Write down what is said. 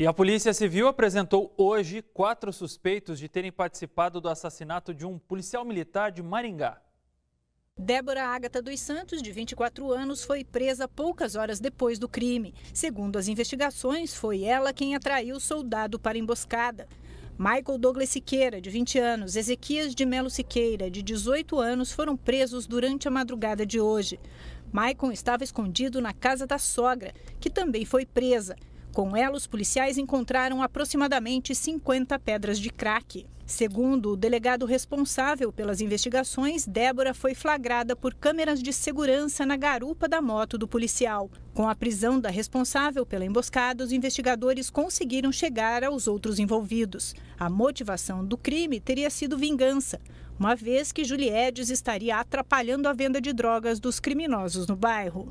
E a Polícia Civil apresentou hoje quatro suspeitos de terem participado do assassinato de um policial militar de Maringá. Débora Ágata dos Santos, de 24 anos, foi presa poucas horas depois do crime. Segundo as investigações, foi ela quem atraiu o soldado para a emboscada. Michael Douglas Siqueira, de 20 anos, Ezequias de Melo Siqueira, de 18 anos, foram presos durante a madrugada de hoje. Michael estava escondido na casa da sogra, que também foi presa. Com ela, os policiais encontraram aproximadamente 50 pedras de crack. Segundo o delegado responsável pelas investigações, Débora foi flagrada por câmeras de segurança na garupa da moto do policial. Com a prisão da responsável pela emboscada, os investigadores conseguiram chegar aos outros envolvidos. A motivação do crime teria sido vingança, uma vez que Juliedes estaria atrapalhando a venda de drogas dos criminosos no bairro.